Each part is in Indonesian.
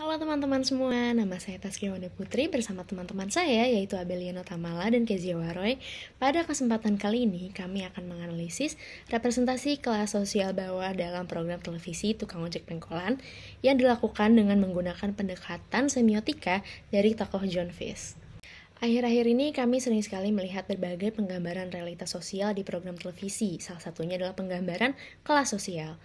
Halo teman-teman semua, nama saya Taskia Wanda Putri bersama teman-teman saya yaitu Abeliano Tamala dan Kezia Waroy. Pada kesempatan kali ini kami akan menganalisis representasi kelas sosial bawah dalam program televisi Tukang Ojek Pengkolan yang dilakukan dengan menggunakan pendekatan semiotika dari tokoh John Fish. Akhir-akhir ini kami sering sekali melihat berbagai penggambaran realitas sosial di program televisi, salah satunya adalah penggambaran kelas sosial.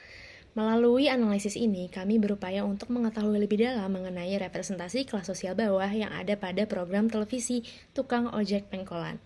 Melalui analisis ini, kami berupaya untuk mengetahui lebih dalam mengenai representasi kelas sosial bawah yang ada pada program televisi Tukang Ojek Pengkolan.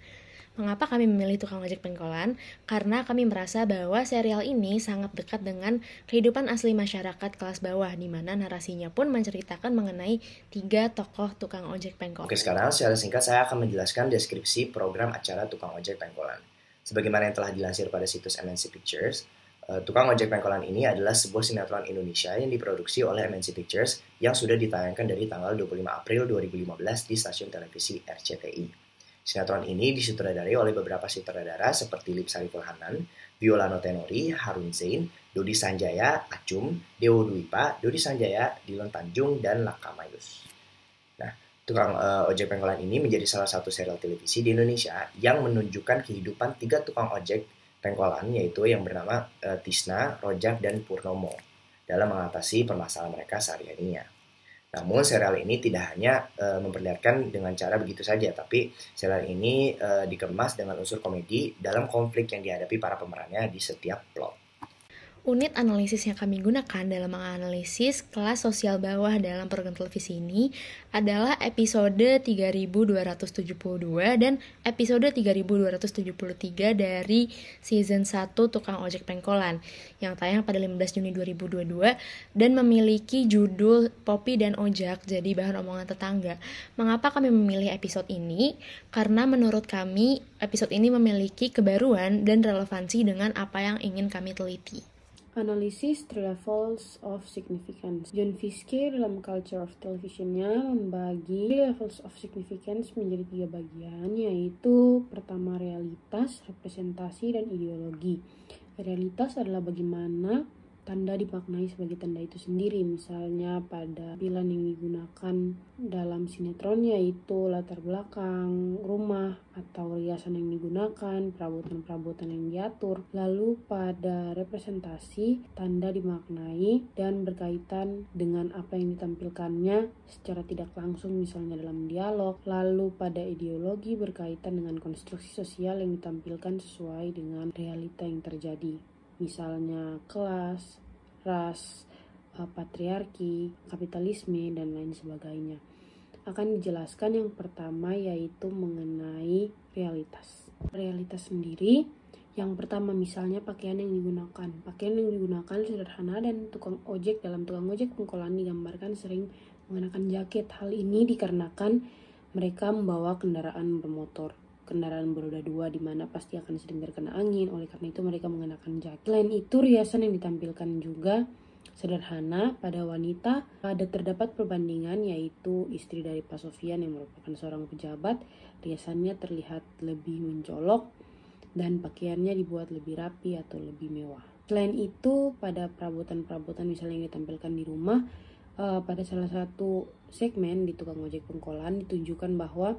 Mengapa kami memilih Tukang Ojek Pengkolan? Karena kami merasa bahwa serial ini sangat dekat dengan kehidupan asli masyarakat kelas bawah, di mana narasinya pun menceritakan mengenai tiga tokoh Tukang Ojek Pengkolan. Oke, sekarang secara singkat saya akan menjelaskan deskripsi program acara Tukang Ojek Pengkolan. Sebagaimana yang telah dilansir pada situs MNC Pictures, Eh, tukang Ojek Pengkolan ini adalah sebuah sinetron Indonesia yang diproduksi oleh MNC Pictures yang sudah ditayangkan dari tanggal 25 April 2015 di stasiun televisi RCTI. Sinetron ini disutradarai oleh beberapa sutradara seperti Lip Lipsari Fulhanan, Violano Tenori, Harun Zain, Dodi Sanjaya, Acum, Dewo Duipa, Dodi Sanjaya, Dilon Tanjung, dan Laka Mayus. Nah, Tukang uh, Ojek Pengkolan ini menjadi salah satu serial televisi di Indonesia yang menunjukkan kehidupan tiga tukang ojek pengkolan yaitu yang bernama e, Tisna, Rojak, dan Purnomo dalam mengatasi permasalahan mereka sehari-harinya. Namun serial ini tidak hanya e, memperlihatkan dengan cara begitu saja, tapi serial ini e, dikemas dengan unsur komedi dalam konflik yang dihadapi para pemerannya di setiap plot. Unit analisis yang kami gunakan dalam menganalisis kelas sosial bawah dalam program televisi ini adalah episode 3272 dan episode 3273 dari season 1 Tukang Ojek Pengkolan yang tayang pada 15 Juni 2022 dan memiliki judul Popi dan ojek jadi bahan omongan tetangga. Mengapa kami memilih episode ini? Karena menurut kami episode ini memiliki kebaruan dan relevansi dengan apa yang ingin kami teliti. Analisis Three Levels of Significance John Fiske dalam Culture of Televisionnya membagi levels of significance menjadi tiga bagian yaitu pertama realitas, representasi, dan ideologi. Realitas adalah bagaimana tanda dimaknai sebagai tanda itu sendiri. Misalnya pada pilihan yang digunakan dalam sinetron yaitu latar belakang, rumah, atau riasan yang digunakan, perabotan-perabotan yang diatur. Lalu pada representasi, tanda dimaknai dan berkaitan dengan apa yang ditampilkannya secara tidak langsung misalnya dalam dialog. Lalu pada ideologi berkaitan dengan konstruksi sosial yang ditampilkan sesuai dengan realita yang terjadi misalnya kelas, ras, eh, patriarki, kapitalisme, dan lain sebagainya. Akan dijelaskan yang pertama yaitu mengenai realitas. Realitas sendiri yang pertama misalnya pakaian yang digunakan. Pakaian yang digunakan sederhana dan tukang ojek dalam tukang ojek pengkolan digambarkan sering mengenakan jaket. Hal ini dikarenakan mereka membawa kendaraan bermotor kendaraan beroda dua di mana pasti akan sering terkena angin. Oleh karena itu mereka mengenakan jaket. Selain itu riasan yang ditampilkan juga sederhana pada wanita ada terdapat perbandingan yaitu istri dari Pak Sofian yang merupakan seorang pejabat riasannya terlihat lebih mencolok dan pakaiannya dibuat lebih rapi atau lebih mewah. Selain itu pada perabotan-perabotan misalnya yang ditampilkan di rumah eh, pada salah satu segmen di tukang ojek pengkolan ditunjukkan bahwa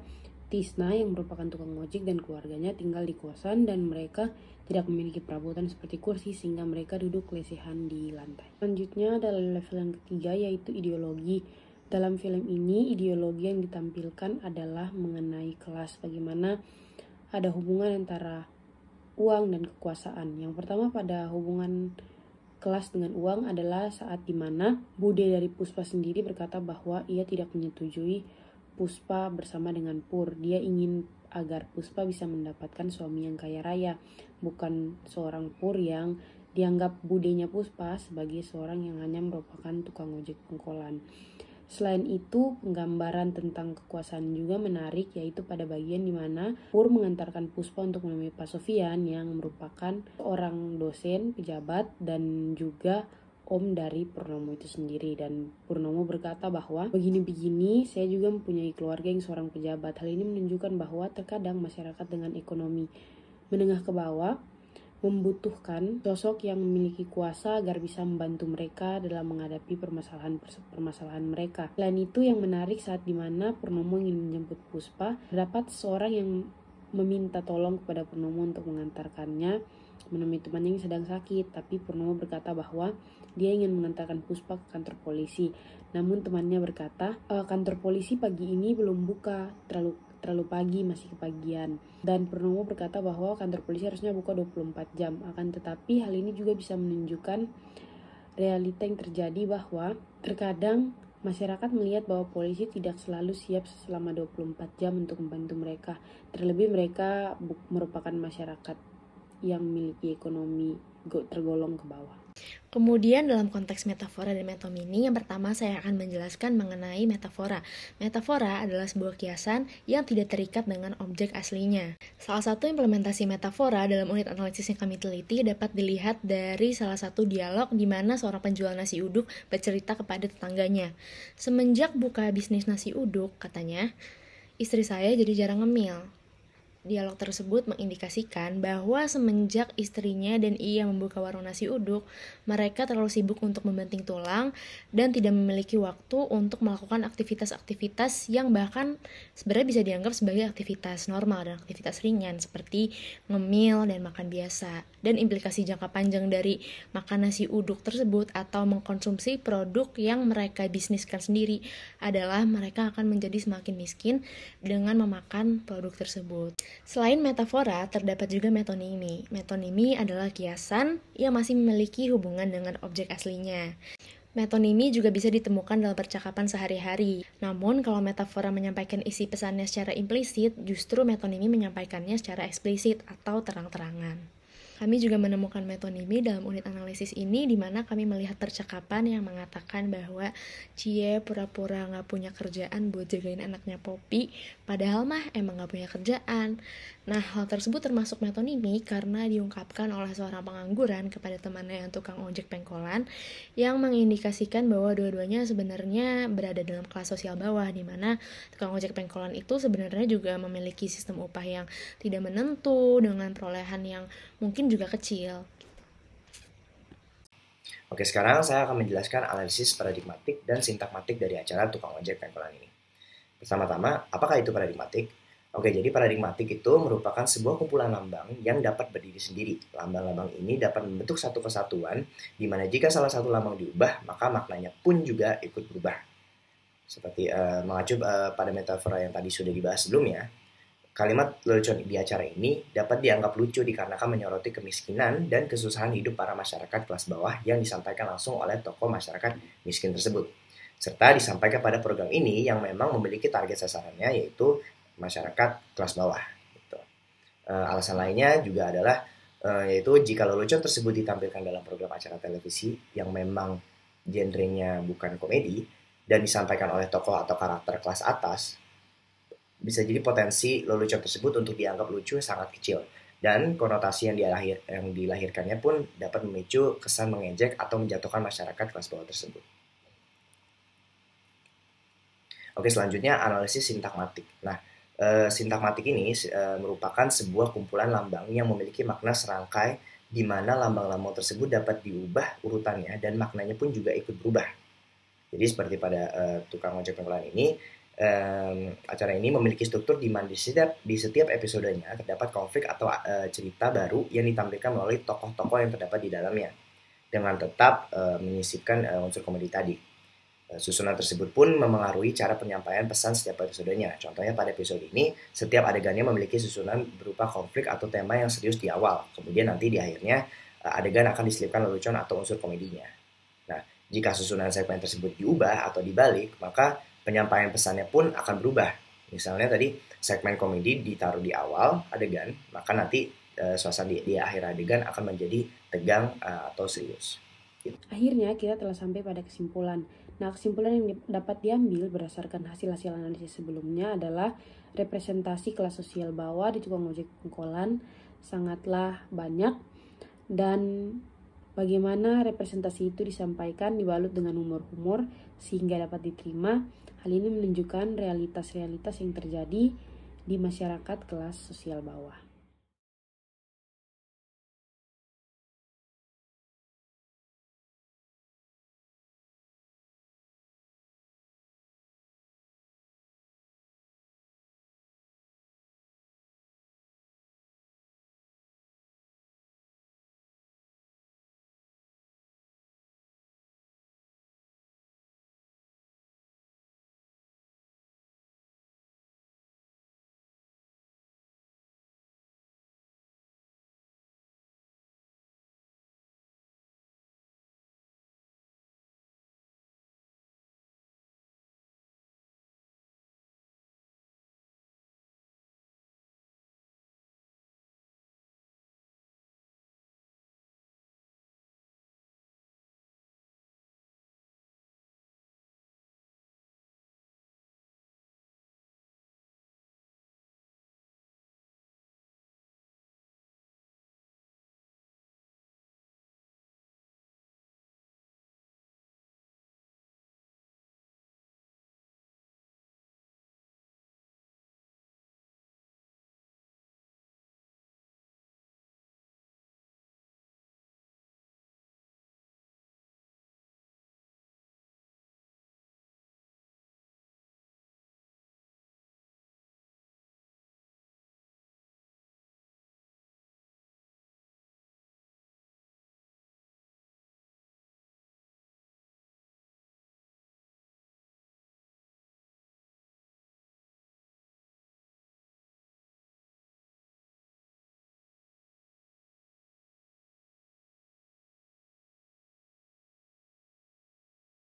Tisna yang merupakan tukang ojek dan keluarganya tinggal di kosan dan mereka tidak memiliki perabotan seperti kursi sehingga mereka duduk lesehan di lantai. Selanjutnya adalah level yang ketiga yaitu ideologi. Dalam film ini ideologi yang ditampilkan adalah mengenai kelas bagaimana ada hubungan antara uang dan kekuasaan. Yang pertama pada hubungan kelas dengan uang adalah saat dimana Bude dari Puspa sendiri berkata bahwa ia tidak menyetujui Puspa bersama dengan Pur. Dia ingin agar Puspa bisa mendapatkan suami yang kaya raya, bukan seorang Pur yang dianggap budenya Puspa sebagai seorang yang hanya merupakan tukang ojek pengkolan. Selain itu, penggambaran tentang kekuasaan juga menarik, yaitu pada bagian di mana Pur mengantarkan Puspa untuk menemui Pak Sofian yang merupakan orang dosen, pejabat, dan juga om dari Purnomo itu sendiri dan Purnomo berkata bahwa begini-begini saya juga mempunyai keluarga yang seorang pejabat. Hal ini menunjukkan bahwa terkadang masyarakat dengan ekonomi menengah ke bawah membutuhkan sosok yang memiliki kuasa agar bisa membantu mereka dalam menghadapi permasalahan-permasalahan mereka. Selain itu yang menarik saat dimana Purnomo ingin menjemput Puspa, terdapat seorang yang meminta tolong kepada Purnomo untuk mengantarkannya menemui temannya yang sedang sakit, tapi Purnomo berkata bahwa dia ingin mengantarkan Puspa ke kantor polisi. Namun temannya berkata, e, kantor polisi pagi ini belum buka, terlalu terlalu pagi, masih kepagian. Dan Purnomo berkata bahwa kantor polisi harusnya buka 24 jam. Akan tetapi hal ini juga bisa menunjukkan realita yang terjadi bahwa terkadang Masyarakat melihat bahwa polisi tidak selalu siap selama 24 jam untuk membantu mereka, terlebih mereka merupakan masyarakat yang memiliki ekonomi tergolong ke bawah. Kemudian dalam konteks metafora dan metomini yang pertama saya akan menjelaskan mengenai metafora. Metafora adalah sebuah kiasan yang tidak terikat dengan objek aslinya. Salah satu implementasi metafora dalam unit analisis yang kami teliti dapat dilihat dari salah satu dialog di mana seorang penjual nasi uduk bercerita kepada tetangganya. Semenjak buka bisnis nasi uduk, katanya, istri saya jadi jarang ngemil dialog tersebut mengindikasikan bahwa semenjak istrinya dan ia membuka warung nasi uduk, mereka terlalu sibuk untuk membanting tulang dan tidak memiliki waktu untuk melakukan aktivitas-aktivitas yang bahkan sebenarnya bisa dianggap sebagai aktivitas normal dan aktivitas ringan seperti ngemil dan makan biasa. Dan implikasi jangka panjang dari makan nasi uduk tersebut atau mengkonsumsi produk yang mereka bisniskan sendiri adalah mereka akan menjadi semakin miskin dengan memakan produk tersebut. Selain metafora, terdapat juga metonimi. Metonimi adalah kiasan yang masih memiliki hubungan dengan objek aslinya. Metonimi juga bisa ditemukan dalam percakapan sehari-hari. Namun, kalau metafora menyampaikan isi pesannya secara implisit, justru metonimi menyampaikannya secara eksplisit atau terang-terangan. Kami juga menemukan metonimi dalam unit analisis ini di mana kami melihat percakapan yang mengatakan bahwa Cie pura-pura nggak punya kerjaan buat jagain anaknya Poppy, padahal mah emang nggak punya kerjaan. Nah, hal tersebut termasuk metonimi karena diungkapkan oleh seorang pengangguran kepada temannya yang tukang ojek pengkolan yang mengindikasikan bahwa dua-duanya sebenarnya berada dalam kelas sosial bawah di mana tukang ojek pengkolan itu sebenarnya juga memiliki sistem upah yang tidak menentu dengan perolehan yang mungkin juga kecil. Oke, sekarang saya akan menjelaskan analisis paradigmatik dan sintagmatik dari acara tukang ojek pengkolan ini. Pertama-tama, apakah itu paradigmatik? Oke, jadi paradigmatik itu merupakan sebuah kumpulan lambang yang dapat berdiri sendiri. Lambang-lambang ini dapat membentuk satu kesatuan, di mana jika salah satu lambang diubah, maka maknanya pun juga ikut berubah. Seperti uh, mengacu uh, pada metafora yang tadi sudah dibahas sebelumnya, Kalimat lelucon di acara ini dapat dianggap lucu dikarenakan menyoroti kemiskinan dan kesusahan hidup para masyarakat kelas bawah yang disampaikan langsung oleh tokoh masyarakat miskin tersebut. Serta disampaikan pada program ini yang memang memiliki target sasarannya yaitu masyarakat kelas bawah. Gitu. Eh, alasan lainnya juga adalah eh, yaitu jika lelucon tersebut ditampilkan dalam program acara televisi yang memang genrenya bukan komedi dan disampaikan oleh tokoh atau karakter kelas atas, bisa jadi potensi lelucon tersebut untuk dianggap lucu sangat kecil dan konotasi yang, dilahir, yang dilahirkannya pun dapat memicu kesan mengejek atau menjatuhkan masyarakat kelas bawah tersebut. Oke, selanjutnya analisis sintagmatik. Nah, e, eh, sintagmatik ini e, merupakan sebuah kumpulan lambang yang memiliki makna serangkai di mana lambang-lambang tersebut dapat diubah urutannya dan maknanya pun juga ikut berubah. Jadi seperti pada e, tukang ojek pengolahan ini, um, acara ini memiliki struktur di mana di setiap, di setiap episodenya terdapat konflik atau uh, cerita baru yang ditampilkan melalui tokoh-tokoh yang terdapat di dalamnya dengan tetap uh, menyisipkan uh, unsur komedi tadi. susunan tersebut pun memengaruhi cara penyampaian pesan setiap episodenya. Contohnya pada episode ini, setiap adegannya memiliki susunan berupa konflik atau tema yang serius di awal. Kemudian nanti di akhirnya adegan akan diselipkan lelucon atau unsur komedinya. Nah, jika susunan segmen tersebut diubah atau dibalik, maka penyampaian pesannya pun akan berubah. Misalnya tadi segmen komedi ditaruh di awal adegan, maka nanti e, suasana di, di akhir adegan akan menjadi tegang e, atau serius. Gitu. Akhirnya kita telah sampai pada kesimpulan. Nah, kesimpulan yang dapat diambil berdasarkan hasil-hasil analisis sebelumnya adalah representasi kelas sosial bawah di tukang ojek pengkolan sangatlah banyak dan bagaimana representasi itu disampaikan dibalut dengan humor-humor sehingga dapat diterima Hal ini menunjukkan realitas-realitas yang terjadi di masyarakat kelas sosial bawah.